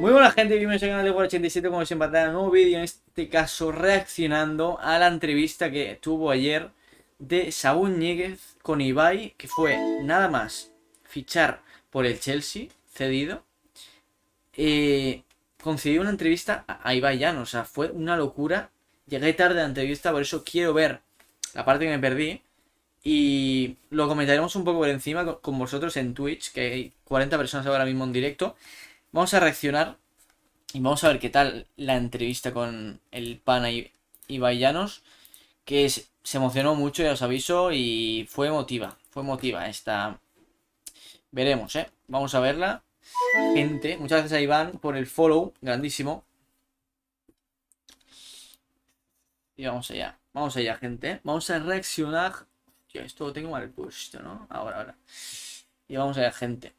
Muy buena gente, bienvenidos al canal de world 87 como siempre para un nuevo vídeo, en este caso reaccionando a la entrevista que tuvo ayer de Saúl Ñíguez con Ibai, que fue nada más fichar por el Chelsea, cedido, eh, concedió una entrevista a Ibai Llano, o sea, fue una locura, llegué tarde a la entrevista, por eso quiero ver la parte que me perdí, y lo comentaremos un poco por encima con vosotros en Twitch, que hay 40 personas ahora mismo en directo, Vamos a reaccionar y vamos a ver qué tal la entrevista con el pana y Llanos, que se emocionó mucho, ya os aviso, y fue emotiva, fue emotiva esta... Veremos, ¿eh? Vamos a verla. Gente, muchas gracias a Iván por el follow, grandísimo. Y vamos allá, vamos allá, gente. Vamos a reaccionar. esto lo tengo mal puesto, ¿no? Ahora, ahora. Y vamos allá, gente.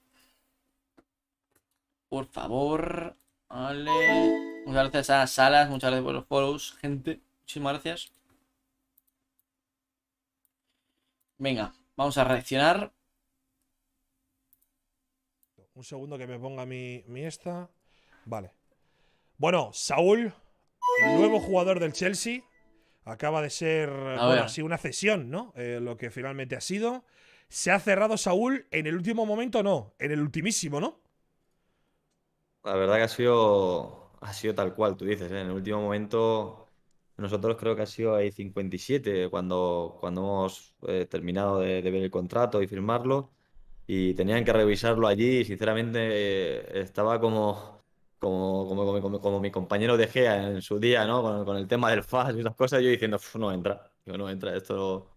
Por favor. Vale. Muchas gracias a Salas. Muchas gracias por los follows, gente. Muchísimas gracias. Venga, vamos a reaccionar. Un segundo que me ponga mi, esta. Vale. Bueno, Saúl, el nuevo jugador del Chelsea. Acaba de ser, así una cesión, ¿no? Eh, lo que finalmente ha sido. ¿Se ha cerrado Saúl en el último momento? No, en el ultimísimo, ¿no? La verdad que ha sido, ha sido tal cual, tú dices, ¿eh? en el último momento nosotros creo que ha sido ahí 57 cuando, cuando hemos eh, terminado de, ver el contrato y firmarlo y tenían que revisarlo allí y sinceramente eh, estaba como, como, como, como, mi compañero de Gea en su día, ¿no? Con, el tema del FAS y esas cosas, yo diciendo, no entra, yo no entra, esto,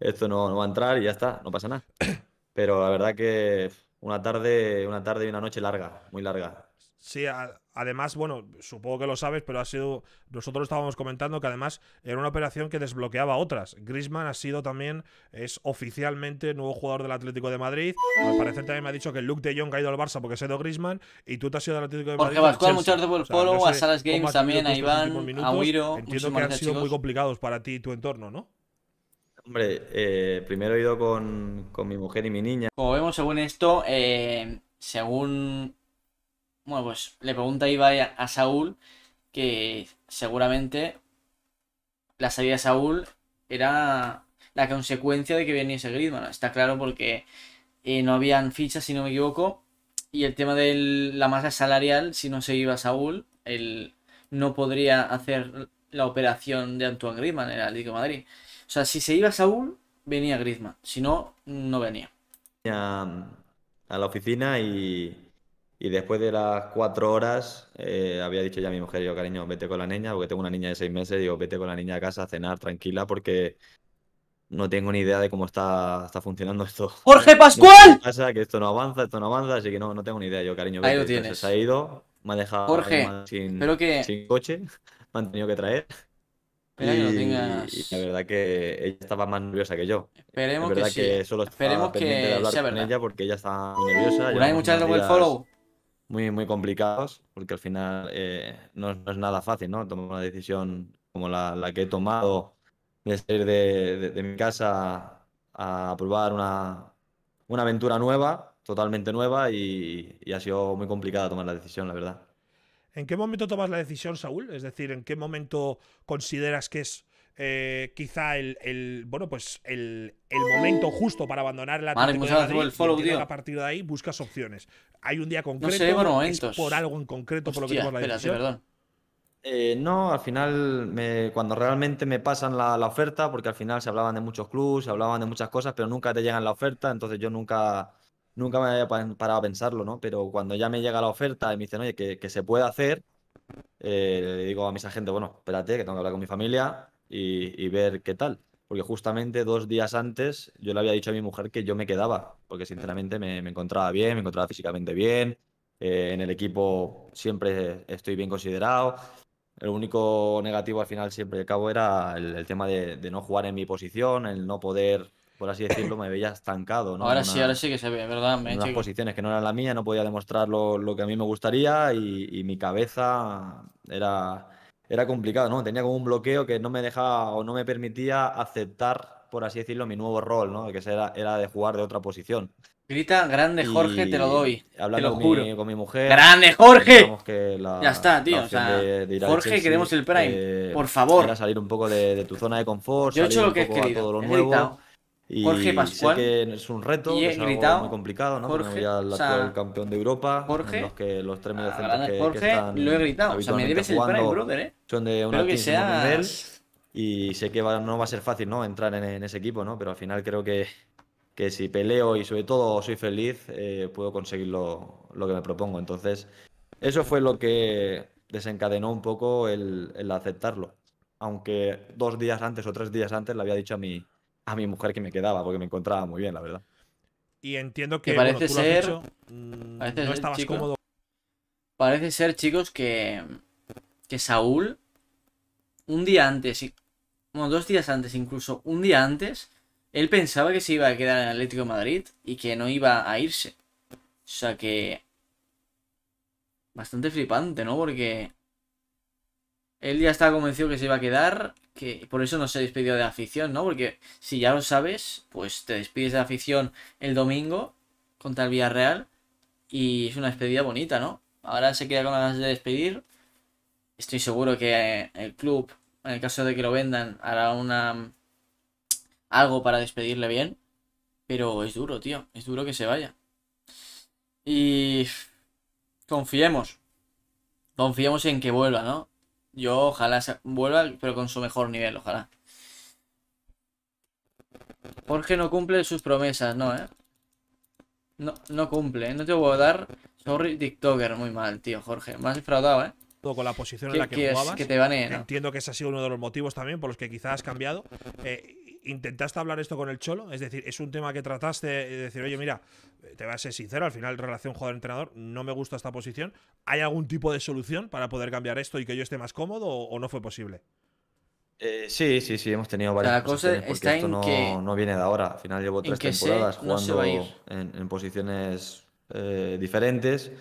esto no, no va a entrar y ya está, no pasa nada. Pero la verdad que una tarde, una tarde y una noche larga, muy larga. Sí, además, bueno, supongo que lo sabes, pero ha sido. Nosotros estábamos comentando que además era una operación que desbloqueaba otras. Grisman ha sido también, es oficialmente nuevo jugador del Atlético de Madrid. Al parecer también me ha dicho que Luke de Jong ha ido al Barça porque se ha ido Grisman y tú te has ido al Atlético de Madrid. Porque muchas gracias por el follow, a Salas Games también, a Iván, a Wiro. Entiendo que han sido muy complicados para ti y tu entorno, ¿no? Hombre, eh, primero he ido con, con, mi mujer y mi niña. Como vemos, según esto, eh, según bueno, pues le pregunta Ibai a Saúl que seguramente la salida de Saúl era la consecuencia de que viniese Griezmann. Está claro porque eh, no habían fichas, si no me equivoco. Y el tema de la masa salarial, si no se iba Saúl, él no podría hacer la operación de Antoine Griezmann en el Atlético Madrid. O sea, si se iba Saúl, venía Griezmann. Si no, no venía. Mm, a la oficina y y después de las cuatro horas, eh, había dicho ya mi mujer, yo, cariño, vete con la niña, porque tengo una niña de seis meses, digo, vete con la niña a casa a cenar tranquila, porque no tengo ni idea de cómo está, está funcionando esto. ¡Jorge Pascual! Pasa que esto no avanza, esto no avanza, así que no, no tengo ni idea, yo, cariño. Ahí lo tienes. Se ha ido, me ha dejado Jorge, sin, coche, me han tenido que traer. Y la verdad que ella estaba más nerviosa que yo. Esperemos que, que solo Esperemos que Con ella porque ella está muy nerviosa. hay muchas gracias por el follow muy, muy complicados, porque al final eh, no, es nada fácil, ¿no? Tomar una decisión como la, la que he tomado de salir de, de, mi casa a, probar una, una, aventura nueva, totalmente nueva, y, y ha sido muy complicada tomar la decisión, la verdad. ¿En qué momento tomas la decisión, Saúl? Es decir, ¿en qué momento consideras que es eh, quizá el, bueno pues el, momento justo para abandonar la Madre, a partir de ahí buscas opciones hay un día concreto por algo en concreto por lo que la espérate, eh, no, al final, cuando realmente me pasan la, oferta, porque al final se hablaban de muchos clubs, se hablaban de muchas cosas, pero nunca te llegan la oferta, entonces yo nunca, nunca me había parado a pensarlo, ¿no? Pero cuando ya me llega la oferta y me dicen, oye, que, se puede hacer, eh, le digo a mis agentes, bueno, espérate, que tengo que hablar con mi familia, y, ver qué tal. Porque justamente dos días antes yo le había dicho a mi mujer que yo me quedaba, porque sinceramente me, encontraba bien, me encontraba físicamente bien, eh, en el equipo siempre estoy bien considerado. El único negativo al final siempre al cabo era el, tema de, no jugar en mi posición, el no poder, por así decirlo, me veía estancado. ¿no? Ahora sí, ahora sí que se ve, ¿verdad? Me unas posiciones que no eran la mía, no podía demostrar lo, que a mí me gustaría y mi cabeza era era complicado, ¿no? Tenía como un bloqueo que no me dejaba o no me permitía aceptar, por así decirlo, mi nuevo rol, ¿no? Que era, era de jugar de otra posición. Grita, grande Jorge, te lo doy. Hablando te lo juro. Con, mi, mujer. ¡Grande Jorge! ya está, tío. O sea, Jorge, queremos el Prime. Eh, por favor. Era salir un poco de, tu zona de confort. Yo he hecho lo que Todo nuevo. Y Jorge Pascual. Sé que es un reto, y es muy complicado, ¿no? Jorge, el o campeón de Europa. Jorge. Los, que, los tres mediocentros que, Jorge, están lo he gritado. O sea, me debes el brother, ¿eh? Son de una que nivel. Y sé que no va a ser fácil, ¿no? Entrar en, ese equipo, ¿no? Pero al final creo que, que si peleo y sobre todo soy feliz, eh, puedo conseguir lo, lo, que me propongo. Entonces, eso fue lo que desencadenó un poco el, el aceptarlo. Aunque dos días antes o tres días antes le había dicho a mi a mi mujer que me quedaba, porque me encontraba muy bien, la verdad. Y entiendo que, parece ser, mm, no ser, estabas cómodo. Parece ser, chicos, que, que Saúl, un día antes, bueno, dos días antes incluso, un día antes, él pensaba que se iba a quedar en Atlético de Madrid y que no iba a irse. O sea que... Bastante flipante, ¿no? Porque él ya estaba convencido que se iba a quedar, que por eso no se despidió de afición, ¿no? Porque si ya lo sabes, pues te despides de afición el domingo contra el Villarreal y es una despedida bonita, ¿no? Ahora se queda con ganas de despedir. Estoy seguro que eh, el club, en el caso de que lo vendan, hará una algo para despedirle bien, pero es duro, tío, es duro que se vaya. Y confiemos. Confiemos en que vuelva, ¿no? Yo ojalá se vuelva, pero con su mejor nivel, ojalá. Jorge no cumple sus promesas, no, ¿eh? No, no cumple, ¿eh? no te voy a dar. Sorry, TikToker, muy mal, tío, Jorge. Me has defraudado, ¿eh? Todo con la posición en la que, jugabas. te Entiendo que ese ha sido uno de los motivos también por los que quizás has cambiado. Eh, ¿Intentaste hablar esto con el Cholo? Es decir, ¿es un tema que trataste de decir, oye, mira, te voy a ser sincero, al final relación jugador-entrenador, no me gusta esta posición? ¿Hay algún tipo de solución para poder cambiar esto y que yo esté más cómodo o, no fue posible? Eh, sí, sí, sí, hemos tenido varias cosas esto no, no viene de ahora. Al final llevo tres temporadas jugando en, posiciones eh, diferentes.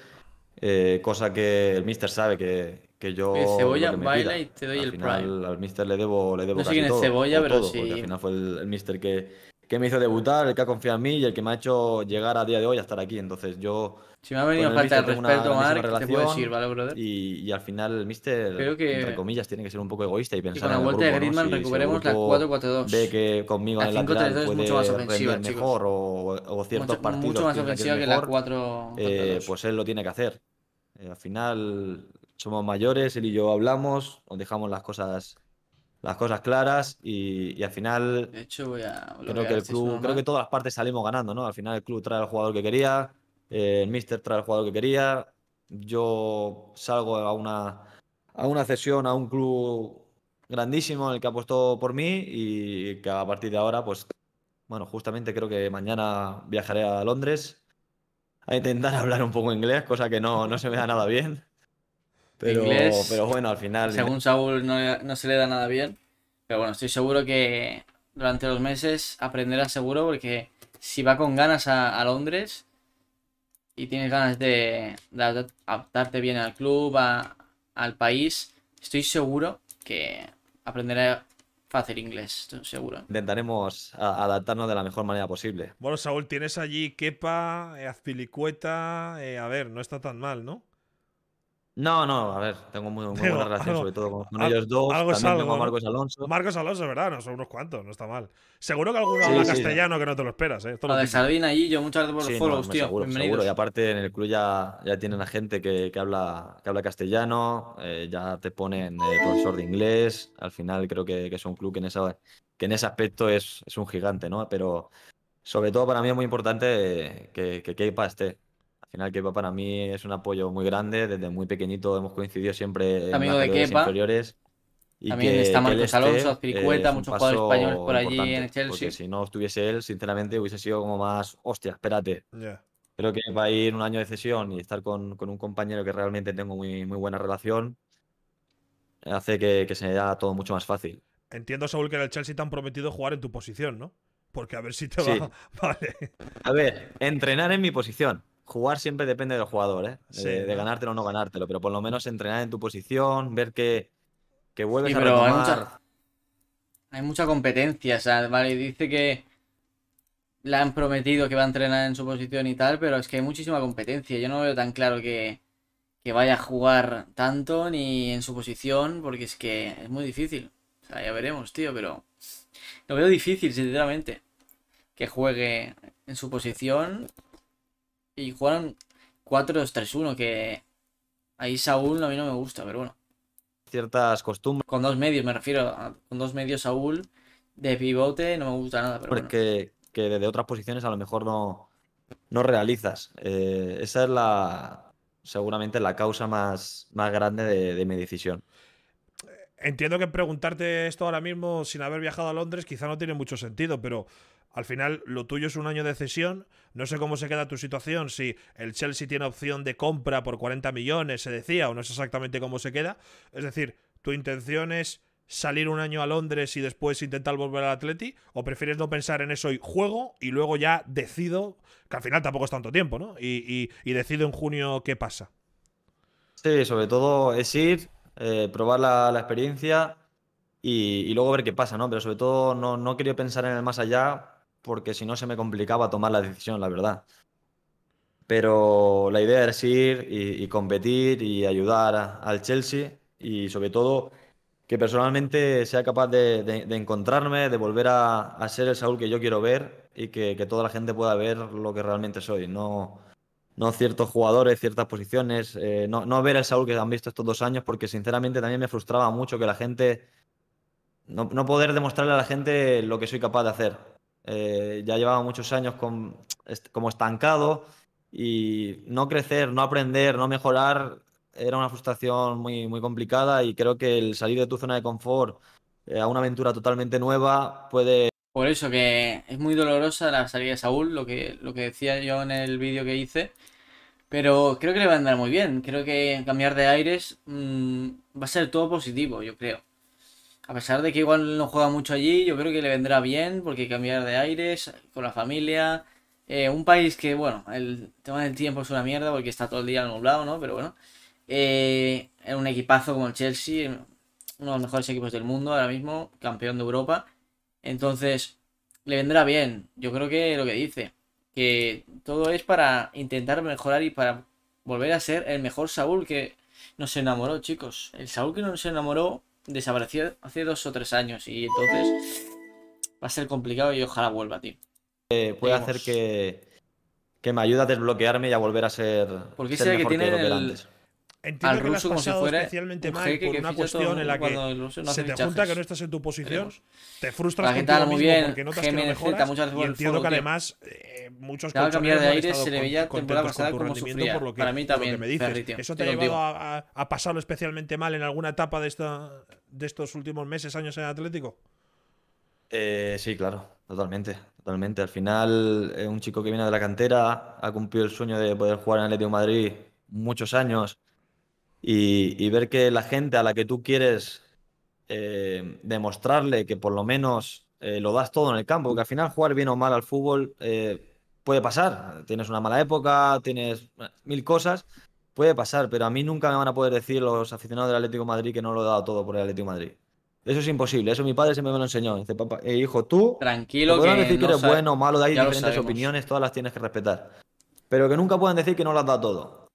Eh, cosa que el Mister sabe que, que yo. Que cebolla baila y te doy el final, Prime. Al Mister le debo, le debo no sé quién es todo, Cebolla, pero sí. Porque al final fue el, el Mister que, que me hizo debutar, el que ha confiado en mí y el que me ha hecho llegar a día de hoy a estar aquí. Entonces yo... Si me ha venido falta de respeto, Mark, te puedo decir, ¿vale, brother? Y, y al final el Mister, Creo que... entre comillas, tiene que ser un poco egoísta y pensar... Y con la vuelta grupo, de Griezmann si, recuperemos la 4-4-2. Ve que conmigo en el lateral puede mucho más ofensiva, mejor o, o ciertos mucho, partidos... Mucho más ofensiva que, la 4 eh, Pues él lo tiene que hacer. Eh, al final somos mayores, él y yo hablamos, nos dejamos las cosas las cosas claras y, al final. creo que el club, creo que todas las partes salimos ganando, ¿no? Al final el club trae al jugador que quería, eh, el mister trae al jugador que quería. Yo salgo a una, a una cesión a un club grandísimo en el que ha puesto por mí y que a partir de ahora, pues, bueno, justamente creo que mañana viajaré a Londres a intentar hablar un poco inglés, cosa que no, no se me nada bien. Pero, pero bueno, al final. Según eh. Saúl, no, se le da nada bien. Pero bueno, estoy seguro que durante los meses aprenderá seguro porque si va con ganas a, Londres y tienes ganas de, adaptarte bien al club, al país, estoy seguro que aprenderá fácil inglés, estoy seguro. Intentaremos adaptarnos de la mejor manera posible. Bueno, Saúl, tienes allí quepa, eh, Azpilicueta, eh, a ver, no está tan mal, ¿no? No, no, a ver, tengo muy, buena relación, sobre todo con, ellos dos. Algo También Marcos Alonso. Marcos Alonso, ¿verdad? No son unos cuantos, no está mal. Seguro que alguno habla castellano que no te lo esperas, ¿eh? lo, de Salvina y yo, muchas gracias por los follows, tío. Seguro, Y aparte en el club ya, ya tienen a gente que, que habla, que habla castellano, eh, ya te ponen eh, profesor de inglés. Al final creo que, que, es un club que en, esa, que en ese aspecto es, es un gigante, ¿no? Pero sobre todo para mí es muy importante eh, que, que Keipa esté. Al final Kepa para mí es un apoyo muy grande, desde muy pequeñito hemos coincidido siempre Amigo en de inferiores. También está Marcos Alonso, Azpilicueta, muchos jugadores españoles por allí en el Chelsea. Porque si no estuviese él, sinceramente hubiese sido como más, hostia, espérate. Creo que va a ir un año de cesión y estar con, un compañero que realmente tengo muy, muy buena relación hace que, se me da todo mucho más fácil. Entiendo, Saúl, que en el Chelsea te han prometido jugar en tu posición, ¿no? Porque a ver si te va. Vale. A ver, entrenar en mi posición jugar siempre depende del jugador, ¿eh? de, ganártelo o no ganártelo, pero por lo menos entrenar en tu posición, ver que, que vuelves a retomar. Hay mucha, competencia, o sea, vale, dice que le han prometido que va a entrenar en su posición y tal, pero es que hay muchísima competencia. Yo no veo tan claro que, que vaya a jugar tanto ni en su posición, porque es que es muy difícil. ya veremos, tío, pero lo veo difícil, sinceramente. Que juegue en su posición y jugaron 4-2-3-1, que ahí Saúl a mí no me gusta, pero bueno. Ciertas costumbres. Con dos medios, me refiero. con dos medios Saúl de pivote no me gusta nada, Porque que desde otras posiciones a lo mejor no, no realizas. Eh, esa es la seguramente la causa más, más grande de mi decisión. Entiendo que preguntarte esto ahora mismo sin haber viajado a Londres quizá no tiene mucho sentido, pero al final, lo tuyo es un año de cesión. No sé cómo se queda tu situación, si el Chelsea tiene opción de compra por 40 millones, se decía, o no sé exactamente cómo se queda. Es decir, ¿tu intención es salir un año a Londres y después intentar volver al Atleti? ¿O prefieres no pensar en eso y juego y luego ya decido, que al final tampoco es tanto tiempo, ¿no? Y, decido en junio qué pasa. Sí, sobre todo es ir, eh, probar la, experiencia y, luego ver qué pasa, ¿no? Pero sobre todo no, no quería pensar en el más allá porque si no se me complicaba tomar la decisión, la verdad. Pero la idea es ir y, competir y ayudar al Chelsea y sobre todo que personalmente sea capaz de, encontrarme, de volver a, ser el Saúl que yo quiero ver y que, toda la gente pueda ver lo que realmente soy, no, no ciertos jugadores, ciertas posiciones, eh, no, no ver el Saúl que han visto estos dos años porque sinceramente también me frustraba mucho que la gente no, no, poder demostrarle a la gente lo que soy capaz de hacer. Eh, ya llevaba muchos años como estancado y no crecer, no aprender, no mejorar era una frustración muy, muy complicada y creo que el salir de tu zona de confort eh, a una aventura totalmente nueva puede... Por eso que es muy dolorosa la salida de Saúl, lo que, lo que decía yo en el vídeo que hice, pero creo que le va a andar muy bien, creo que cambiar de aires mm, va a ser todo positivo, yo creo. A pesar de que igual no juega mucho allí, yo creo que le vendrá bien porque cambiar de aires con la familia. Eh, un país que, bueno, el tema del tiempo es una mierda porque está todo el día nublado, ¿no? Pero bueno. en eh, un equipazo como el Chelsea, uno de los mejores equipos del mundo ahora mismo, campeón de Europa. Entonces, le vendrá bien. Yo creo que lo que dice, que todo es para intentar mejorar y para volver a ser el mejor Saúl que nos enamoró, chicos. El Saúl que nos enamoró desapareció hace dos o tres años y entonces va a ser complicado y ojalá vuelva, tío. Eh, puede hacer que, que me ayude a desbloquearme y a volver a ser. Porque ser que tiene Entiendo que ruso como si especialmente mal por una cuestión en la que se te junta que no estás en tu posición, te frustras la gente muy bien, porque notas que no mejoras, y entiendo que además eh, muchos cambios de aire se veía temporada pasada como Por lo que, Para mí también, me dices. Eso te, ha llevado a, pasarlo especialmente mal en alguna etapa de, esta, de estos últimos meses, años en Atlético. Eh, sí, claro, totalmente, totalmente. Al final, eh, un chico que viene de la cantera ha cumplido el sueño de poder jugar en Atlético de Madrid muchos años y, ver que la gente a la que tú quieres eh, demostrarle que por lo menos eh, lo das todo en el campo, porque al final jugar bien o mal al fútbol eh, puede pasar, tienes una mala época, tienes mil cosas, puede pasar, pero a mí nunca me van a poder decir los aficionados del Atlético Madrid que no lo he dado todo por el Atlético Madrid. Eso es imposible, eso mi padre siempre me lo enseñó. Dice, papá, hijo, tú. Tranquilo, que. decir que eres bueno o malo, de ahí diferentes opiniones, todas las tienes que respetar. Pero que nunca puedan decir que no lo has dado todo.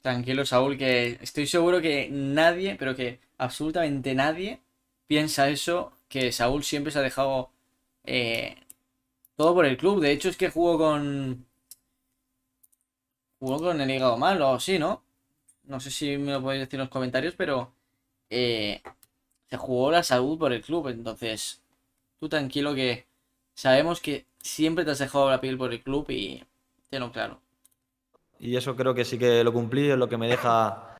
Tranquilo, Saúl, que estoy seguro que nadie, pero que absolutamente nadie piensa eso, que Saúl siempre se ha dejado eh, todo por el club. De hecho, es que jugó con... Jugó con el hígado malo, o así, ¿no? No sé si me lo podéis decir en los comentarios, pero... Eh, se jugó la salud por el club, entonces... Tú tranquilo que sabemos que siempre te has dejado la piel por el club y... Tenlo claro y eso creo que sí que lo cumplí, es lo que me deja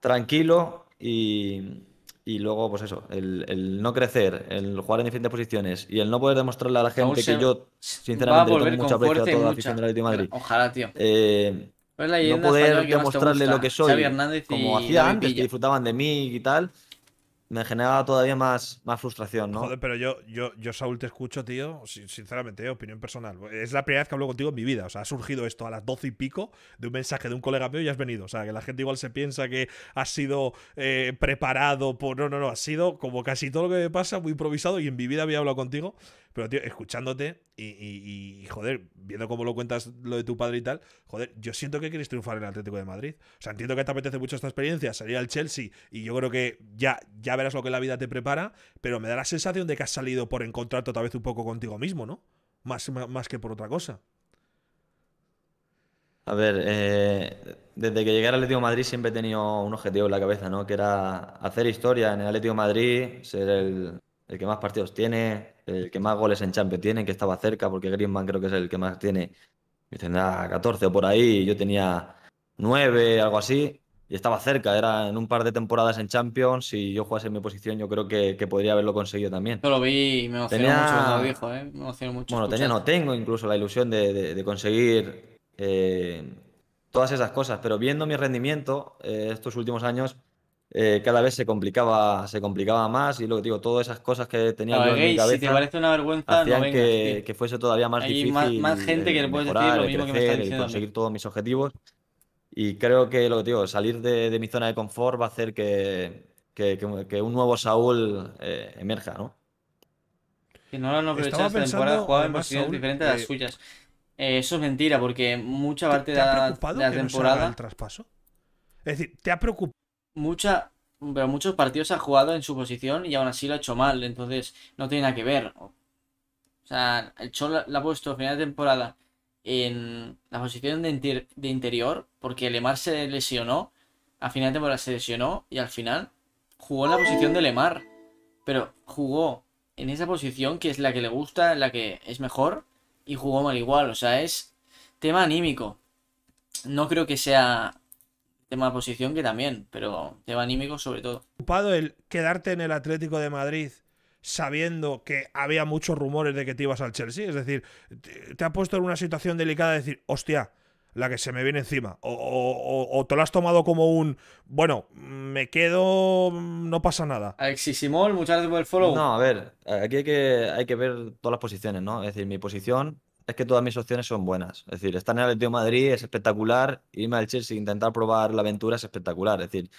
tranquilo y, y luego, pues eso, el, el, no crecer, el jugar en diferentes posiciones y el no poder demostrarle a la gente que yo, sinceramente, le tengo mucho aprecio a toda la afición del Atlético de Madrid. Ojalá, tío. Eh, no poder demostrarle lo que soy, como hacía antes, que disfrutaban de mí y tal, me generaba todavía más, más frustración, ¿no? Joder, pero yo, yo, yo, Saúl, te escucho, tío, sinceramente, eh, opinión personal. Es la primera vez que hablo contigo en mi vida. O sea, ha surgido esto a las doce y pico de un mensaje de un colega mío y has venido. O sea, que la gente igual se piensa que ha sido eh, preparado por... No, no, no, ha sido como casi todo lo que me pasa, muy improvisado y en mi vida había hablado contigo. Pero, tío, escuchándote y, joder, viendo cómo lo cuentas lo de tu padre y tal, joder, yo siento que quieres triunfar en el Atlético de Madrid. O sea, entiendo que te apetece mucho esta experiencia, salir al Chelsea y yo creo que ya, ya verás lo que la vida te prepara, pero me da la sensación de que has salido por encontrar otra vez un poco contigo mismo, ¿no? Más, más, que por otra cosa. A ver, eh, desde que llegué al Atlético de Madrid siempre he tenido un objetivo en la cabeza, ¿no? Que era hacer historia en el Atlético de Madrid, ser el, el que más partidos tiene, el que más goles en Champions tiene, que estaba cerca, porque Griezmann creo que es el que más tiene, tendrá ah, 14 o por ahí, yo tenía 9, algo así, y estaba cerca, era en un par de temporadas en Champions, si yo jugase en mi posición yo creo que, podría haberlo conseguido también. Yo lo vi y me emocionó mucho ¿eh? me emocionó mucho. Bueno, tenía, no, tengo incluso la ilusión de, conseguir eh, todas esas cosas, pero viendo mi rendimiento eh, estos últimos años eh, cada vez se complicaba, se complicaba más y lo que digo, todas esas cosas que tenía que yo en mi cabeza. Si te parece una vergüenza, no vengas, que, que, fuese todavía más Hay difícil. Más, más gente que le eh, puedes decir lo mismo que me está diciendo. Y conseguir todos mis objetivos. Y creo que lo que digo, salir de, de mi zona de confort va a hacer que, que, que un nuevo Saúl eh, emerja, ¿no? Que no lo han aprovechado esta temporada, jugaba en posiciones diferentes a las suyas. Eh, eso es mentira, porque mucha parte de, la, temporada. No el traspaso? Es decir, ¿te ha preocupado? mucha, pero muchos partidos ha jugado en su posición y aún así lo ha hecho mal, entonces no tiene nada que ver. O sea, el Cholo la ha puesto a final de temporada en la posición de, de interior porque Lemar se lesionó, a final de temporada se lesionó y al final jugó en la posición de Lemar, pero jugó en esa posición que es la que le gusta, la que es mejor y jugó mal igual, o sea, es tema anímico. No creo que sea tema de posición que también, pero tema anímico sobre todo. Ocupado el quedarte en el Atlético de Madrid sabiendo que había muchos rumores de que te ibas al Chelsea, es decir, te, ha puesto en una situación delicada de decir, hostia, la que se me viene encima, o, te lo has tomado como un, bueno, me quedo, no pasa nada. Alexis Simón, muchas gracias por el follow. No, a ver, aquí que, hay que ver todas las posiciones, ¿no? Es decir, mi posición es que todas mis opciones son buenas. Es decir, estar en el Atlético Madrid es espectacular, irme al Chelsea e intentar probar la aventura es espectacular. Es decir,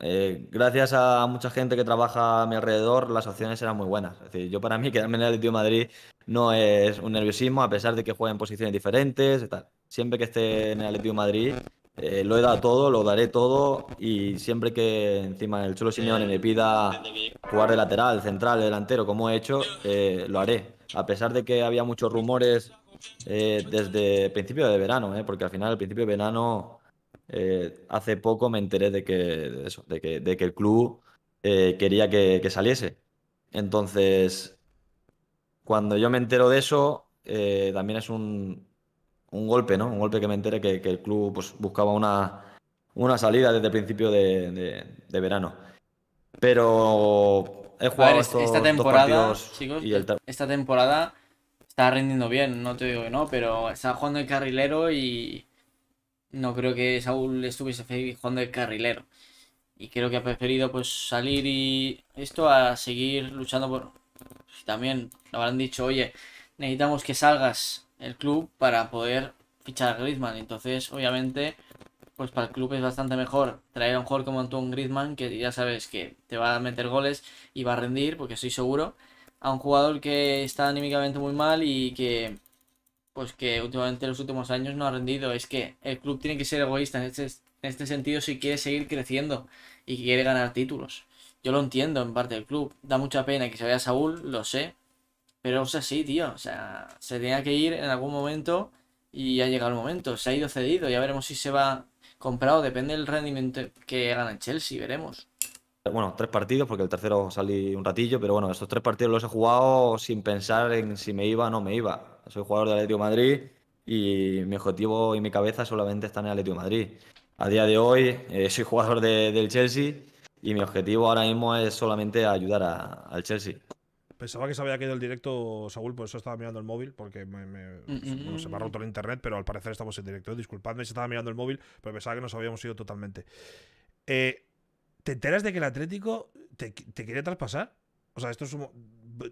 eh, gracias a mucha gente que trabaja a mi alrededor, las opciones eran muy buenas. Es decir, yo para mí quedarme en el Atlético Madrid no es un nerviosismo, a pesar de que juegue en posiciones diferentes y tal. Siempre que esté en el Atlético Madrid, eh, lo he dado todo, lo daré todo y siempre que encima el Cholo Simeone me pida jugar de lateral, central, delantero, como he hecho, eh, lo haré a pesar de que había muchos rumores eh, desde principio de verano, eh, porque al final, al principio de verano, eh, hace poco me enteré de que, que, el club quería que, saliese. Entonces, cuando yo me entero de eso, también es un, golpe, ¿no? Un golpe que me enteré que, el club pues, buscaba una, una salida desde el principio de, de verano. Pero esta temporada, está rindiendo bien, no te digo que no, pero está jugando el carrilero y no creo que Saúl estuviese jugando el carrilero. Y creo que ha preferido pues salir y esto a seguir luchando por... Pues, también lo habrán dicho, oye, necesitamos que salgas el club para poder fichar a Griezmann. Entonces, obviamente, pues para el club es bastante mejor traer a un jugador como Antoine Griezmann, que ya sabes que te va a meter goles y va a rendir, porque estoy seguro, a un jugador que está anímicamente muy mal y que pues que últimamente en los últimos años no ha rendido. Es que el club tiene que ser egoísta este, en este, sentido si quiere seguir creciendo y quiere ganar títulos. Yo lo entiendo en parte del club. Da mucha pena que se vaya Saúl, lo sé. Pero o sea, sí, tío. O sea, se tenía que ir en algún momento y ha llegado el momento. Se ha ido cedido. Ya veremos si se va comprado. Depende del rendimiento que gana el Chelsea, veremos. Bueno, tres partidos, porque el tercero salí un ratillo, pero bueno, estos tres partidos los he jugado sin pensar en si me iba o no me iba. Soy jugador de Atlético Madrid y mi objetivo y mi cabeza solamente están en el Madrid. A día de hoy eh, soy jugador del Chelsea y mi objetivo ahora mismo es solamente ayudar al Chelsea. Pensaba que se había caído el directo, Saúl, por eso estaba mirando el móvil, porque mm, mm, se me ha mm, roto el internet, pero al parecer estamos en directo. Disculpadme si estaba mirando el móvil, pero pensaba que nos habíamos ido totalmente. Eh, ¿Te enteras de que el Atlético te, te quiere traspasar? O sea, esto es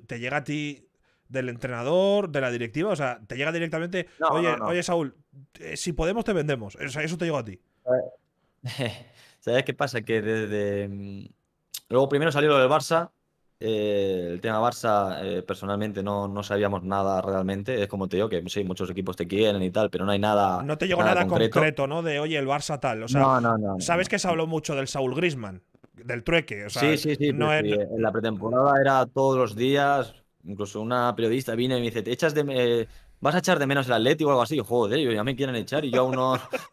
te llega a ti del entrenador, de la directiva, o sea, te llega directamente, oye, Saúl, eh, si podemos te vendemos, o eso te llega a ti. Eh, ¿Sabes qué pasa? Que desde... Luego primero salió lo del Barça, eh, el tema Barça, eh, personalmente no, no, sabíamos nada realmente. Es como te digo que muchos equipos te quieren y tal, pero no hay nada. No te llegó nada, concreto. ¿no? De oye, el Barça tal. O sea, no, no, sabes que se habló mucho del Saúl Grisman, del trueque. sí, sí, sí, En la pretemporada era todos los días. Incluso una periodista viene y me dice: Te echas de. ¿Vas a echar de menos el Atlético o algo así? Joder, yo, ya me quieren echar y yo aún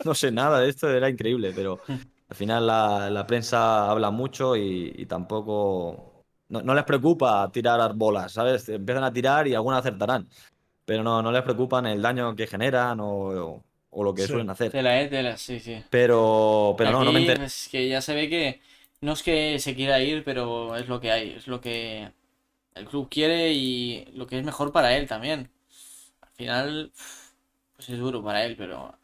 no, sé nada de esto. Era increíble, pero mm. al final la, prensa habla mucho y tampoco no, no les preocupa tirar bolas, ¿sabes? Empiezan a tirar y algunas acertarán. Pero no, no les preocupan el daño que generan o, lo que suelen hacer. Tela, tela, sí, sí. Pero, pero no, no me interesa. Es que ya se ve que no es que se quiera ir, pero es lo que hay, es lo que el club quiere y lo que es mejor para él también. Al final, pues es duro para él, pero...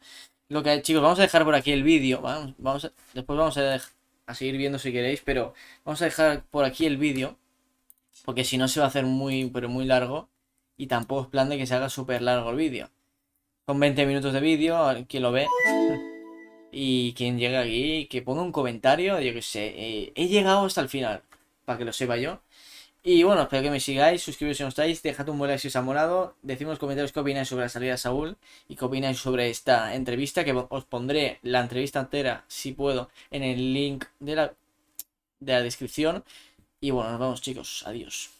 Lo que, chicos, vamos a dejar por aquí el vídeo. Vamos, después vamos a dejar a seguir viendo si queréis, pero vamos a dejar por aquí el vídeo, porque si no se va a hacer muy, pero muy largo, y tampoco es plan de que se haga súper largo el vídeo. Con 20 minutos de vídeo, quien lo ve, y quien llega aquí, que ponga un comentario, yo que sé, eh, he llegado hasta el final, para que lo sepa yo, y bueno, espero que me sigáis, suscribiros si no estáis, dejad un buen like si os ha molado, decimos en los comentarios qué opináis sobre la salida de Saúl y qué opináis sobre esta entrevista, que os pondré la entrevista entera, si puedo, en el link de la, de la descripción. Y bueno, nos vemos chicos, adiós.